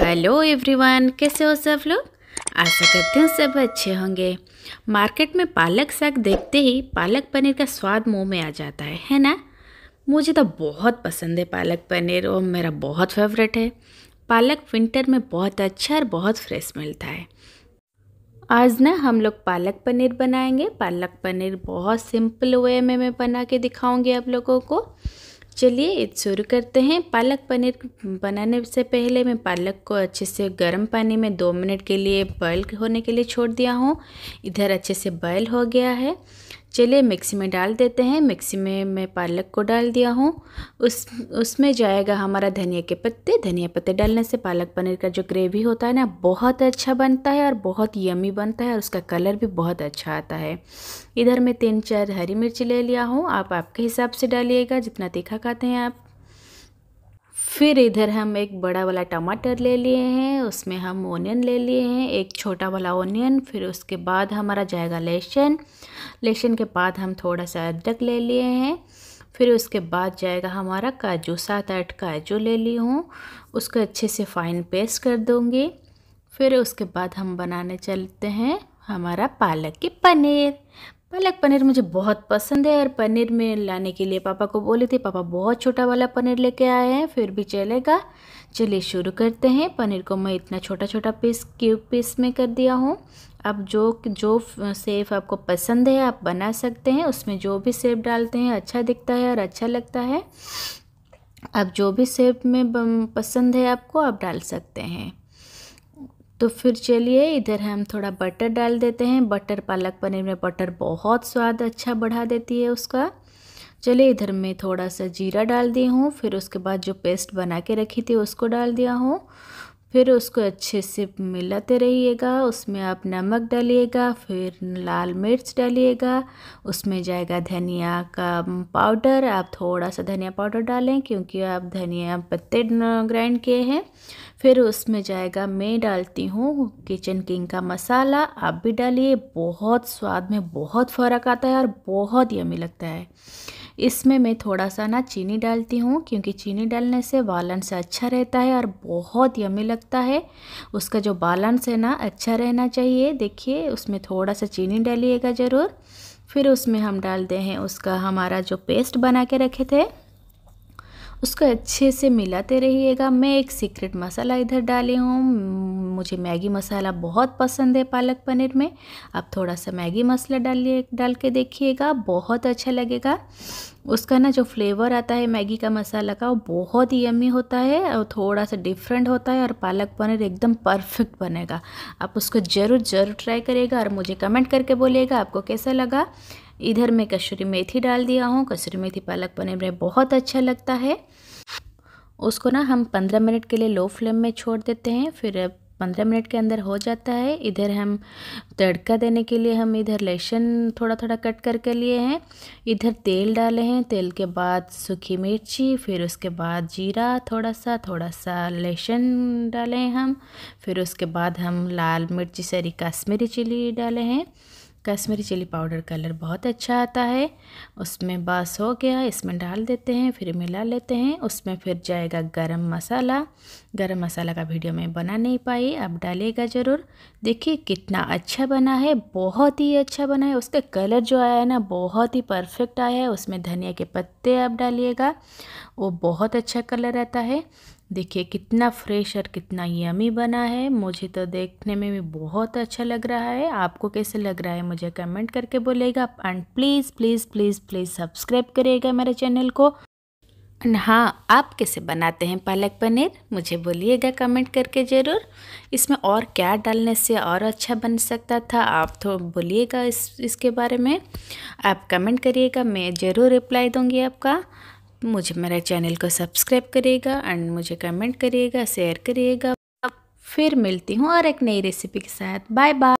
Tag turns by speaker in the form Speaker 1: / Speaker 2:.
Speaker 1: hello everyone कैसे हो सब लोग आशा करते हैं सब अच्छे होंगे मार्केट में पालक साग देखते ही पालक पनीर का स्वाद मुंह में आ जाता है है ना मुझे तो बहुत पसंद है पालक पनीर और मेरा बहुत फेवरेट है पालक विंटर में बहुत अच्छा और बहुत फ्रेश मिलता है आज ना हम लोग पालक पनीर बनाएंगे पालक पनीर बहुत सिंपल वे में मैं बना के दिखाऊंगी आप लोगों को चलिए शुरू करते हैं पालक पनीर बनाने से पहले मैं पालक को अच्छे से गर्म पानी में दो मिनट के लिए बॉयल होने के लिए छोड़ दिया हूँ इधर अच्छे से बॉयल हो गया है चलिए मिक्सी में डाल देते हैं मिक्सी में मैं पालक को डाल दिया हूँ उस उसमें जाएगा हमारा धनिया के पत्ते धनिया पत्ते डालने से पालक पनीर का जो ग्रेवी होता है ना बहुत अच्छा बनता है और बहुत यमी बनता है और उसका कलर भी बहुत अच्छा आता है इधर मैं तीन चार हरी मिर्ची ले लिया हूँ आप आपके हिसाब से डालिएगा जितना तीखा खाते हैं आप फिर इधर हम एक बड़ा वाला टमाटर ले लिए हैं उसमें हम ओनियन ले लिए हैं एक छोटा वाला ओनियन फिर उसके बाद हमारा जाएगा लहसुन लहसुन के बाद हम थोड़ा सा अदरक ले लिए हैं फिर उसके बाद जाएगा हमारा काजू सात आठ काजू ले ली हूँ उसको अच्छे से फाइन पेस्ट कर दूँगी फिर उसके बाद हम बनाने चलते हैं हमारा पालक की पनीर पालक पनीर मुझे बहुत पसंद है और पनीर में लाने के लिए पापा को बोले थे पापा बहुत छोटा वाला पनीर लेके आए हैं फिर भी चलेगा चलिए शुरू करते हैं पनीर को मैं इतना छोटा छोटा पीस क्यूब पीस में कर दिया हूँ अब जो जो सेफ आपको पसंद है आप बना सकते हैं उसमें जो भी सेफ डालते हैं अच्छा दिखता है और अच्छा लगता है अब जो भी सेप में पसंद है आपको आप डाल सकते हैं तो फिर चलिए इधर हम थोड़ा बटर डाल देते हैं बटर पालक पनीर में बटर बहुत स्वाद अच्छा बढ़ा देती है उसका चलिए इधर मैं थोड़ा सा जीरा डाल दी हूँ फिर उसके बाद जो पेस्ट बना के रखी थी उसको डाल दिया हूँ फिर उसको अच्छे से मिलाते रहिएगा उसमें आप नमक डालिएगा फिर लाल मिर्च डालिएगा उसमें जाएगा धनिया का पाउडर आप थोड़ा सा धनिया पाउडर डालें क्योंकि आप धनिया पत्ते ग्राइंड किए हैं फिर उसमें जाएगा मैं डालती हूँ किचन किंग का मसाला आप भी डालिए बहुत स्वाद में बहुत फ़र्क आता है और बहुत यमी लगता है इसमें मैं थोड़ा सा ना चीनी डालती हूँ क्योंकि चीनी डालने से बैलेंस से अच्छा रहता है और बहुत यमी लगता है उसका जो बैलेंस है ना अच्छा रहना चाहिए देखिए उसमें थोड़ा सा चीनी डालिएगा ज़रूर फिर उसमें हम डालते हैं उसका हमारा जो पेस्ट बना के रखे थे उसको अच्छे से मिलाते रहिएगा मैं एक सीक्रेट मसाला इधर डाली हूँ मुझे मैगी मसाला बहुत पसंद है पालक पनीर में आप थोड़ा सा मैगी मसाला डालिए डाल के देखिएगा बहुत अच्छा लगेगा उसका ना जो फ्लेवर आता है मैगी का मसाला का वो बहुत ही यमी होता है और थोड़ा सा डिफरेंट होता है और पालक पनीर एकदम परफेक्ट बनेगा आप उसको ज़रूर ज़रूर ट्राई करिएगा और मुझे कमेंट करके बोलिएगा आपको कैसा लगा इधर मैं कसूरी मेथी डाल दिया हूँ कसूरी मेथी पालक पनीर में बहुत अच्छा लगता है उसको ना हम पंद्रह मिनट के लिए लो फ्लेम में छोड़ देते हैं फिर पंद्रह मिनट के अंदर हो जाता है इधर हम तड़का देने के लिए हम इधर लहसुन थोड़ा थोड़ा कट करके लिए हैं इधर तेल डाले हैं तेल के बाद सूखी मिर्ची फिर उसके बाद जीरा थोड़ा सा थोड़ा सा लहसुन डाले हैं हम फिर उसके बाद हम लाल मिर्ची सारी कश्मीरी चिली डाले हैं कश्मीरी चिली पाउडर कलर बहुत अच्छा आता है उसमें बस हो गया इसमें डाल देते हैं फिर मिला लेते हैं उसमें फिर जाएगा गरम मसाला गरम मसाला का वीडियो मैं बना नहीं पाई अब डालेगा ज़रूर देखिए कितना अच्छा बना है बहुत ही अच्छा बना है उसका कलर जो आया है ना बहुत ही परफेक्ट आया है उसमें धनिया के पत्ते आप डालिएगा वो बहुत अच्छा कलर आता है देखिए कितना फ्रेश और कितना यमी बना है मुझे तो देखने में भी बहुत अच्छा लग रहा है आपको कैसे लग रहा है मुझे कमेंट करके बोलेगा and please please please please subscribe करिएगा मेरे चैनल को एंड हाँ आप कैसे बनाते हैं पालक पनीर मुझे बोलिएगा कमेंट करके ज़रूर इसमें और क्या डालने से और अच्छा बन सकता था आप तो बोलिएगा इस इसके बारे में आप कमेंट करिएगा मैं ज़रूर रिप्लाई दूंगी आपका मुझे मेरे चैनल को सब्सक्राइब करिएगा एंड मुझे कमेंट करिएगा शेयर करिएगा फिर मिलती हूँ और एक नई रेसिपी के साथ बाय बाय